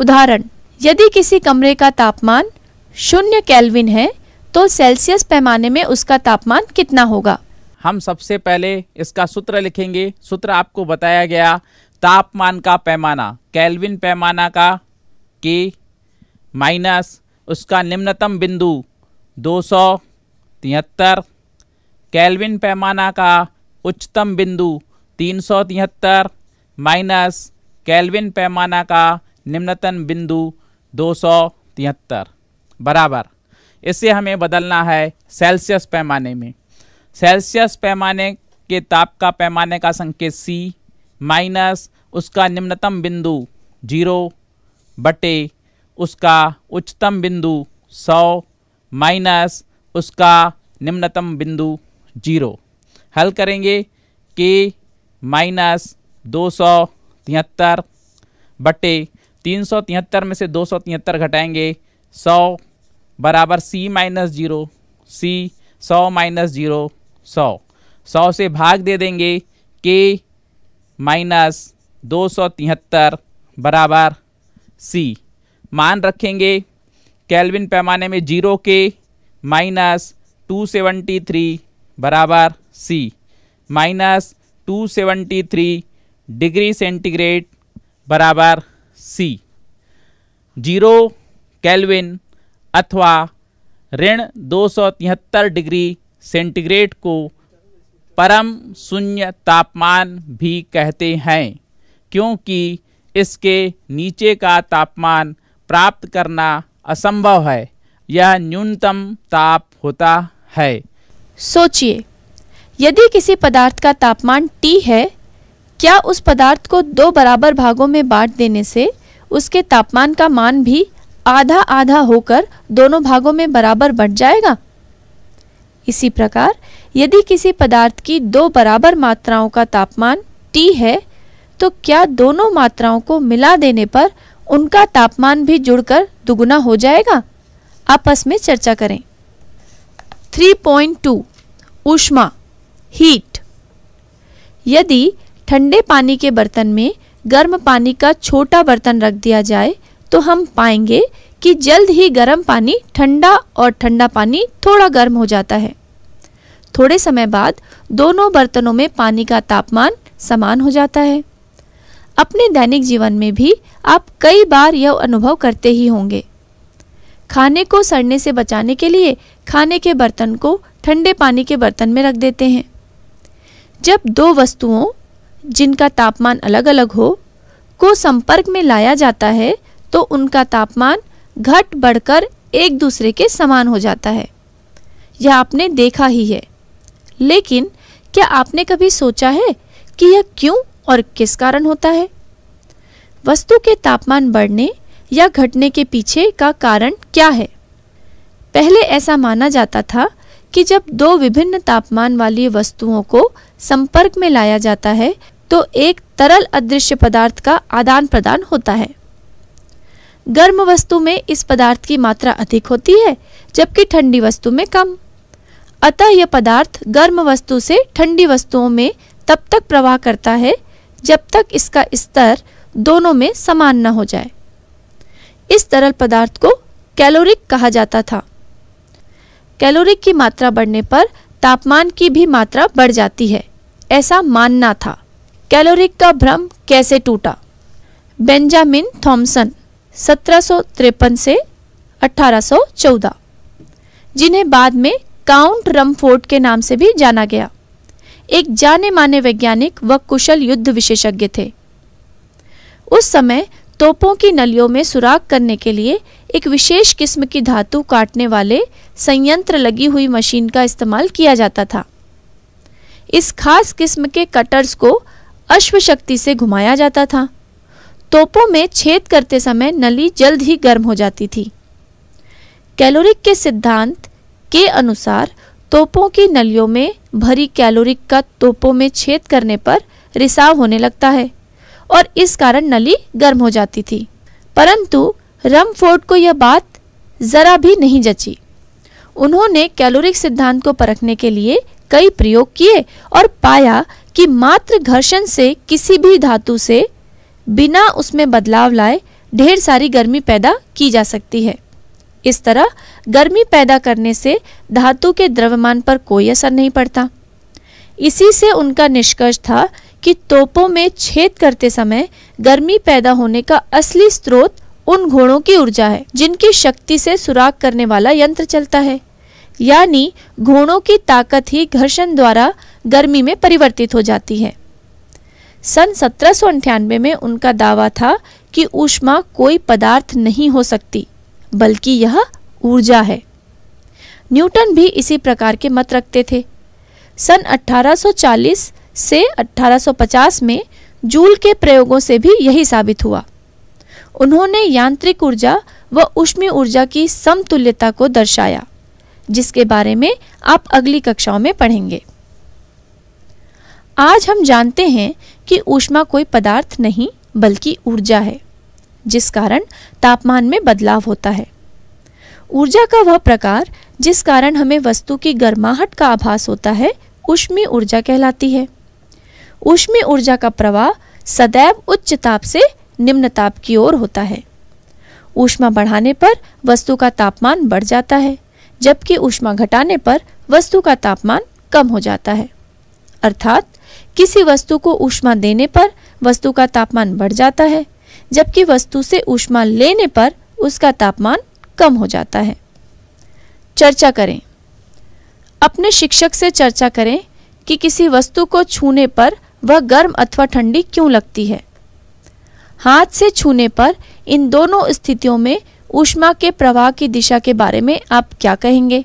उदाहरण यदि किसी कमरे का तापमान शून्य कैलविन है तो सेल्सियस पैमाने में उसका तापमान कितना होगा हम सबसे पहले इसका सूत्र लिखेंगे सूत्र आपको बताया गया तापमान का पैमाना कैलविन पैमाना का के माइनस उसका निम्नतम बिंदु दो सौ तिहत्तर कैलविन पैमाना का उच्चतम बिंदु तीन सौ तिहत्तर माइनस कैलविन पैमाना का निम्नतम बिंदु दो बराबर इसे हमें बदलना है सेल्सियस पैमाने में सेल्सियस पैमाने के ताप का पैमाने का संकेत सी माइनस उसका निम्नतम बिंदु जीरो बटे उसका उच्चतम बिंदु सौ माइनस उसका निम्नतम बिंदु जीरो हल करेंगे के माइनस दो सौ तिहत्तर बटे तीन सौ तिहत्तर में से दो सौ तिहत्तर घटाएंगे सौ बराबर सी माइनस जीरो सी सौ माइनस जीरो सौ सौ से भाग दे देंगे के माइनस दो सौ तिहत्तर बराबर सी मान रखेंगे कैलविन पैमाने में जीरो के माइनस टू सेवेंटी थ्री बराबर C minus two seventy three degree centigrade बराबर सी जीरो कैलविन अथवा ऋण दो डिग्री सेंटीग्रेड को परम शून्य तापमान भी कहते हैं क्योंकि इसके नीचे का तापमान प्राप्त करना असंभव है यह न्यूनतम ताप होता है सोचिए यदि किसी पदार्थ का तापमान T है क्या उस पदार्थ को दो बराबर भागों में बांट देने से उसके तापमान का मान भी आधा आधा होकर दोनों भागों में बराबर बढ़ जाएगा इसी प्रकार यदि किसी पदार्थ की दो बराबर मात्राओं का तापमान T है तो क्या दोनों मात्राओं को मिला देने पर उनका तापमान भी जुड़कर दुगुना हो जाएगा आपस में चर्चा करें 3.2 ऊष्मा हीट यदि ठंडे पानी के बर्तन में गर्म पानी का छोटा बर्तन रख दिया जाए तो हम पाएंगे कि जल्द ही गर्म पानी ठंडा और ठंडा पानी थोड़ा गर्म हो जाता है थोड़े समय बाद दोनों बर्तनों में पानी का तापमान समान हो जाता है अपने दैनिक जीवन में भी आप कई बार यह अनुभव करते ही होंगे खाने को सड़ने से बचाने के लिए खाने के बर्तन को ठंडे पानी के बर्तन में रख देते हैं जब दो वस्तुओं जिनका तापमान अलग अलग हो को संपर्क में लाया जाता है तो उनका तापमान घट बढ़कर एक दूसरे के समान हो जाता है यह आपने देखा ही है लेकिन क्या आपने कभी सोचा है कि यह क्यों और किस कारण होता है वस्तु के तापमान बढ़ने या घटने के पीछे का कारण क्या है पहले ऐसा माना जाता था कि जब दो विभिन्न तापमान वाली वस्तुओं को संपर्क में लाया जाता है तो एक तरल अदृश्य पदार्थ का आदान प्रदान होता है गर्म वस्तु में इस पदार्थ की मात्रा अधिक होती है जबकि ठंडी वस्तु में कम अतः यह पदार्थ गर्म वस्तु से ठंडी वस्तुओं में तब तक प्रवाह करता है जब तक इसका स्तर दोनों में समान न हो जाए इस तरल पदार्थ को कैलोरिक कहा जाता था कैलोरिक की मात्रा बढ़ने पर तापमान की भी मात्रा बढ़ जाती है ऐसा मानना था कैलोरिक का भ्रम कैसे टूटा बेंजामिन थॉमसन सत्रह से 1814 जिन्हें बाद में काउंट रमफोर्ट के नाम से भी जाना गया एक जाने माने वैज्ञानिक व कुशल युद्ध विशेषज्ञ थे उस समय तोपों की नलियों में सुराख करने के लिए एक विशेष किस्म की धातु काटने वाले संयंत्र लगी हुई मशीन का इस्तेमाल किया जाता था इस खास किस्म के कटर्स को अश्व शक्ति से घुमाया जाता था तोपों में छेद करते समय नली जल्द ही गर्म हो जाती थी कैलोरिक के सिद्धांत के अनुसार तोपों की नलियों में भरी कैलोरिक का तोपों में छेद करने पर रिसाव होने लगता है और इस कारण नली गर्म हो जाती थी परंतु रमफोर्ड को यह बात जरा भी नहीं जची उन्होंने कैलोरिक सिद्धांत को परखने के लिए कई प्रयोग किए और पाया कि मात्र घर्षण से किसी भी धातु से बिना उसमें बदलाव लाए ढेर सारी गर्मी पैदा की जा सकती है इस तरह गर्मी पैदा करने से धातु के द्रव्यमान पर कोई असर नहीं पड़ता इसी से उनका निष्कर्ष था कि तोपों में छेद करते समय गर्मी पैदा होने का असली स्रोत उन घोड़ों की ऊर्जा है जिनकी शक्ति से सुराख करने वाला यंत्र चलता है यानी घोड़ों की ताकत ही घर्षण द्वारा गर्मी में परिवर्तित हो जाती है सन सत्रह में उनका दावा था कि ऊष्मा कोई पदार्थ नहीं हो सकती बल्कि यह ऊर्जा है न्यूटन भी इसी प्रकार के मत रखते थे सन 1840 से 1850 में जूल के प्रयोगों से भी यही साबित हुआ उन्होंने यांत्रिक ऊर्जा व उष्मी ऊर्जा की समतुल्यता को दर्शाया जिसके बारे में आप अगली कक्षाओं में पढ़ेंगे आज हम जानते हैं कि ऊष्मा कोई पदार्थ नहीं बल्कि ऊर्जा है जिस कारण तापमान में बदलाव होता है ऊर्जा का वह प्रकार जिस कारण हमें वस्तु की गर्माहट का आभास होता है उष्मी ऊर्जा कहलाती है उष्मी ऊर्जा का प्रवाह सदैव उच्च ताप से निम्न ताप की ओर होता है ऊष्मा बढ़ाने पर वस्तु का तापमान बढ़ जाता है जबकि ऊष्मा घटाने पर वस्तु का तापमान कम हो जाता है अर्थात किसी वस्तु को ऊष्मा देने पर वस्तु का तापमान बढ़ जाता है जबकि वस्तु से ऊष्मा लेने पर उसका तापमान कम हो जाता है चर्चा करें अपने शिक्षक से चर्चा करें कि किसी वस्तु को छूने पर वह गर्म अथवा ठंडी क्यों लगती है हाथ से छूने पर इन दोनों स्थितियों में ऊष्मा के प्रवाह की दिशा के बारे में आप क्या कहेंगे